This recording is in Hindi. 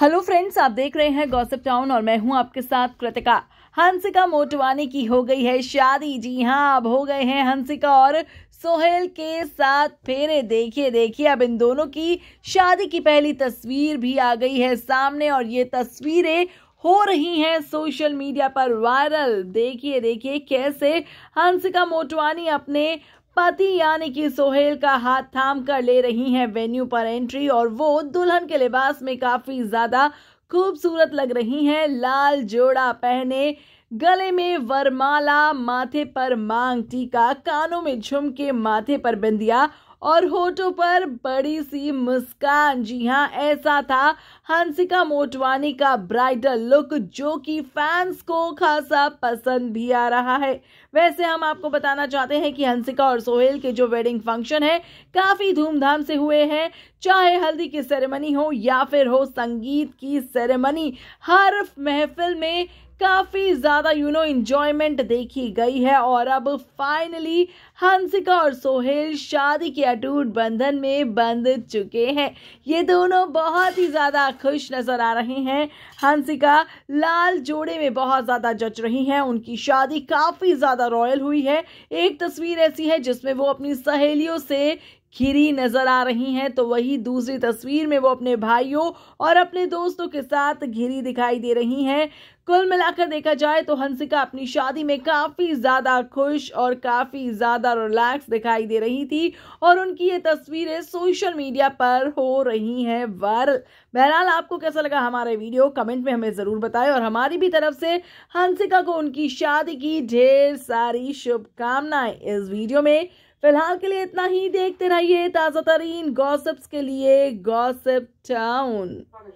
हेलो फ्रेंड्स आप देख रहे हैं गॉसिप टाउन और मैं हूं आपके साथ कृतिका हंसिका मोटवानी की हो गई है शादी जी हाँ अब हो गए हैं हंसिका और सोहेल के साथ फेरे देखिए देखिए अब इन दोनों की शादी की पहली तस्वीर भी आ गई है सामने और ये तस्वीरें हो रही हैं सोशल मीडिया पर वायरल देखिए देखिए कैसे हंसिका मोटवानी अपने पति यानी कि सोहेल का हाथ थाम कर ले रही हैं वेन्यू पर एंट्री और वो दुल्हन के लिबास में काफी ज्यादा खूबसूरत लग रही हैं लाल जोड़ा पहने गले में वरमाला माथे पर मांग टीका कानों में झुमके माथे पर बिंदिया और होठों पर बड़ी सी मुस्कान जी हाँ ऐसा था हंसिका मोटवानी का ब्राइडल लुक जो कि फैंस को खासा पसंद भी आ रहा है वैसे हम आपको बताना चाहते हैं कि हंसिका और सोहेल के जो वेडिंग फंक्शन है काफ़ी धूमधाम से हुए हैं चाहे हल्दी की सेरेमनी हो या फिर हो संगीत की सेरेमनी हर महफिल में काफ़ी ज़्यादा यू नो इंजॉयमेंट देखी गई है और अब फाइनली हंसिका और सोहेल शादी के अटूट बंधन में बंध चुके हैं ये दोनों बहुत ही ज़्यादा खुश नज़र आ रहे हैं हंसिका लाल जोड़े में बहुत ज़्यादा जच रही हैं उनकी शादी काफ़ी ज़्यादा रॉयल हुई है एक तस्वीर ऐसी है जिसमें वो अपनी सहेलियों से खीरी नजर आ रही हैं तो वही दूसरी तस्वीर में वो अपने भाइयों और अपने दोस्तों के साथ घिरी दिखाई दे रही हैं कुल मिलाकर देखा जाए तो हंसिका अपनी शादी में काफ़ी ज़्यादा खुश और काफ़ी ज़्यादा रिलैक्स दिखाई दे रही थी और उनकी ये तस्वीरें सोशल मीडिया पर हो रही हैं वायरल बहरहाल आपको कैसा लगा हमारे वीडियो कमेंट में हमें ज़रूर बताएं और हमारी भी तरफ से हंसिका को उनकी शादी की ढेर सारी शुभकामनाएं इस वीडियो में फिलहाल के लिए इतना ही देखते रहिए ताज़ा तरीन गॉसिप्स के लिए गॉसिप टाउन